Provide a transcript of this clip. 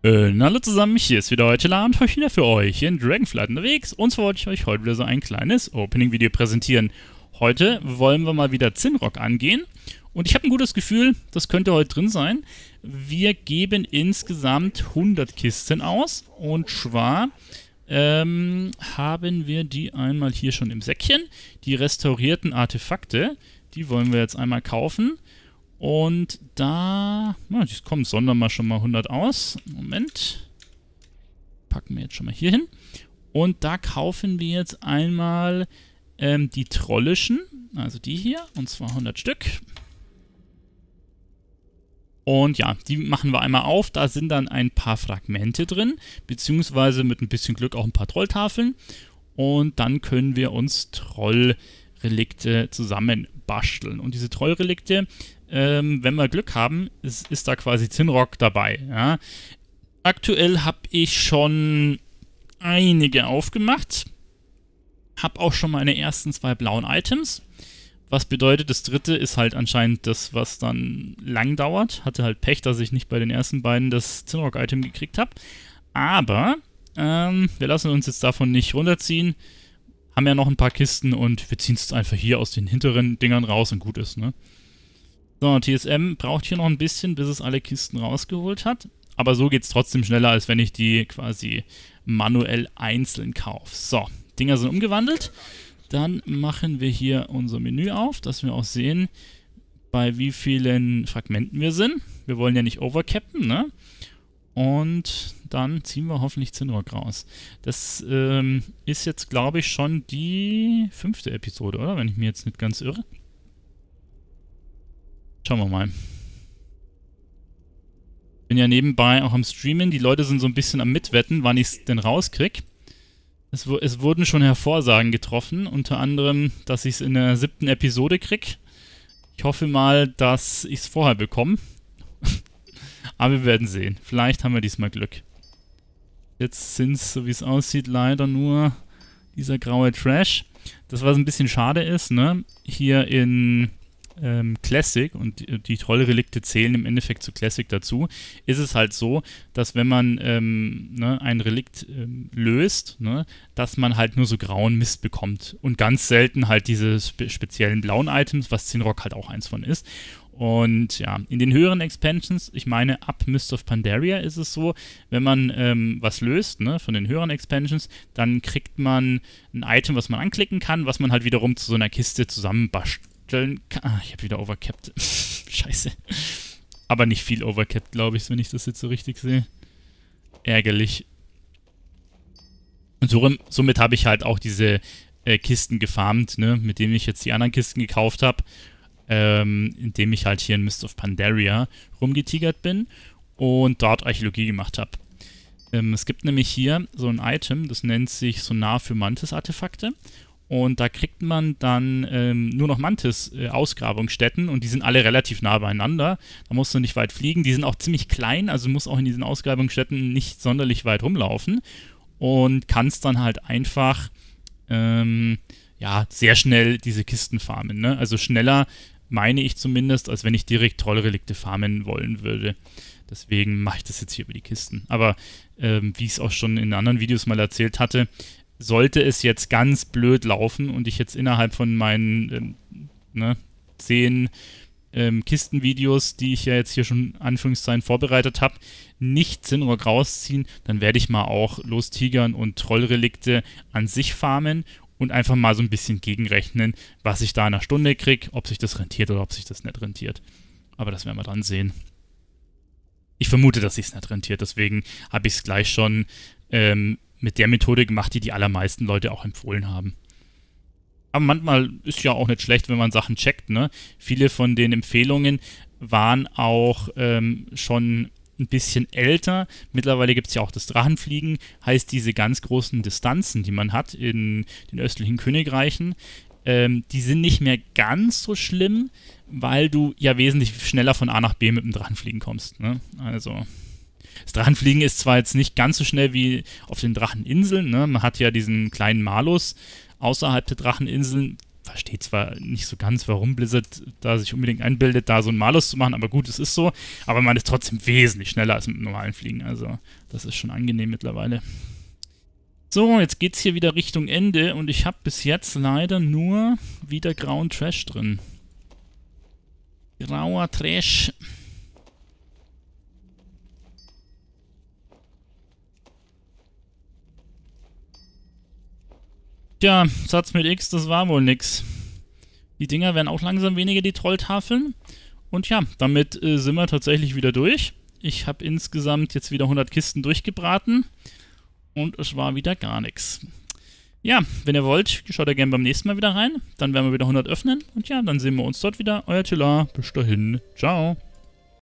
Äh, hallo zusammen, hier ist wieder heute La und heute wieder für euch in Dragonflight unterwegs und zwar wollte ich euch heute wieder so ein kleines Opening-Video präsentieren. Heute wollen wir mal wieder Zinrock angehen und ich habe ein gutes Gefühl, das könnte heute drin sein. Wir geben insgesamt 100 Kisten aus und zwar ähm, haben wir die einmal hier schon im Säckchen, die restaurierten Artefakte, die wollen wir jetzt einmal kaufen. Und da... Na, jetzt kommt, sondern mal schon mal 100 aus. Moment. Packen wir jetzt schon mal hier hin. Und da kaufen wir jetzt einmal ähm, die trollischen. Also die hier. Und zwar 100 Stück. Und ja, die machen wir einmal auf. Da sind dann ein paar Fragmente drin. Beziehungsweise mit ein bisschen Glück auch ein paar Trolltafeln. Und dann können wir uns Troll Relikte zusammenbasteln. Und diese Trollrelikte, ähm, wenn wir Glück haben, ist, ist da quasi Zinrock dabei. Ja. Aktuell habe ich schon einige aufgemacht. Habe auch schon meine ersten zwei blauen Items. Was bedeutet, das dritte ist halt anscheinend das, was dann lang dauert. Hatte halt Pech, dass ich nicht bei den ersten beiden das Zinrock-Item gekriegt habe. Aber ähm, wir lassen uns jetzt davon nicht runterziehen haben ja noch ein paar Kisten und wir ziehen es einfach hier aus den hinteren Dingern raus und gut ist, ne? So, TSM braucht hier noch ein bisschen, bis es alle Kisten rausgeholt hat. Aber so geht es trotzdem schneller, als wenn ich die quasi manuell einzeln kaufe. So, Dinger sind umgewandelt. Dann machen wir hier unser Menü auf, dass wir auch sehen, bei wie vielen Fragmenten wir sind. Wir wollen ja nicht overcappen, ne? Und dann ziehen wir hoffentlich Zinrock raus. Das ähm, ist jetzt, glaube ich, schon die fünfte Episode, oder? Wenn ich mir jetzt nicht ganz irre. Schauen wir mal. Bin ja nebenbei auch am Streamen. Die Leute sind so ein bisschen am Mitwetten, wann ich es denn rauskriege. Es, es, wurden schon Hervorsagen getroffen, unter anderem, dass ich es in der siebten Episode kriege. Ich hoffe mal, dass ich es vorher bekomme. Aber wir werden sehen. Vielleicht haben wir diesmal Glück. Jetzt sind es, so wie es aussieht, leider nur dieser graue Trash. Das, was ein bisschen schade ist, ne? Hier in ähm, Classic und die, die Trollrelikte zählen im Endeffekt zu Classic dazu, ist es halt so, dass wenn man ähm, ne, ein Relikt ähm, löst, ne, dass man halt nur so grauen Mist bekommt und ganz selten halt diese spe speziellen blauen Items, was Zinrock halt auch eins von ist. Und ja, in den höheren Expansions, ich meine, ab Mist of Pandaria ist es so, wenn man ähm, was löst, ne, von den höheren Expansions, dann kriegt man ein Item, was man anklicken kann, was man halt wiederum zu so einer Kiste zusammenbascht mitteln Ah, ich habe wieder overcapped. Scheiße. Aber nicht viel overcapped, glaube ich, wenn ich das jetzt so richtig sehe. Ärgerlich. Und so, somit habe ich halt auch diese äh, Kisten gefarmt, ne, mit denen ich jetzt die anderen Kisten gekauft habe. Ähm, indem ich halt hier in Mist of Pandaria rumgetigert bin und dort Archäologie gemacht habe. Ähm, es gibt nämlich hier so ein Item, das nennt sich Sonar für Mantis-Artefakte. Und da kriegt man dann ähm, nur noch Mantis-Ausgrabungsstätten äh, und die sind alle relativ nah beieinander. Da musst du nicht weit fliegen. Die sind auch ziemlich klein, also musst auch in diesen Ausgrabungsstätten nicht sonderlich weit rumlaufen und kannst dann halt einfach ähm, ja, sehr schnell diese Kisten farmen. Ne? Also schneller, meine ich zumindest, als wenn ich direkt Trollrelikte farmen wollen würde. Deswegen mache ich das jetzt hier über die Kisten. Aber ähm, wie ich es auch schon in anderen Videos mal erzählt hatte, sollte es jetzt ganz blöd laufen und ich jetzt innerhalb von meinen ähm, ne, zehn ähm, Kistenvideos, die ich ja jetzt hier schon Anführungszeichen vorbereitet habe, nicht Sinnrock rausziehen, dann werde ich mal auch Lostigern und Trollrelikte an sich farmen und einfach mal so ein bisschen gegenrechnen, was ich da in einer Stunde kriege, ob sich das rentiert oder ob sich das nicht rentiert. Aber das werden wir dann sehen. Ich vermute, dass sich es nicht rentiert, deswegen habe ich es gleich schon ähm, mit der Methode gemacht, die die allermeisten Leute auch empfohlen haben. Aber manchmal ist ja auch nicht schlecht, wenn man Sachen checkt. Ne? Viele von den Empfehlungen waren auch ähm, schon ein bisschen älter. Mittlerweile gibt es ja auch das Drachenfliegen, heißt diese ganz großen Distanzen, die man hat in den östlichen Königreichen, ähm, die sind nicht mehr ganz so schlimm, weil du ja wesentlich schneller von A nach B mit dem Drachenfliegen kommst. Ne? Also. Das Drachenfliegen ist zwar jetzt nicht ganz so schnell wie auf den Dracheninseln, ne? man hat ja diesen kleinen Malus außerhalb der Dracheninseln. Verstehe zwar nicht so ganz, warum Blizzard da sich unbedingt einbildet, da so einen Malus zu machen, aber gut, es ist so. Aber man ist trotzdem wesentlich schneller als mit normalen Fliegen, also das ist schon angenehm mittlerweile. So, jetzt geht's hier wieder Richtung Ende und ich habe bis jetzt leider nur wieder grauen Trash drin. Grauer Trash. Tja, Satz mit X, das war wohl nix. Die Dinger werden auch langsam weniger, die Trolltafeln. Und ja, damit äh, sind wir tatsächlich wieder durch. Ich habe insgesamt jetzt wieder 100 Kisten durchgebraten. Und es war wieder gar nichts. Ja, wenn ihr wollt, schaut ihr gerne beim nächsten Mal wieder rein. Dann werden wir wieder 100 öffnen. Und ja, dann sehen wir uns dort wieder. Euer Tilla. Bis dahin. Ciao.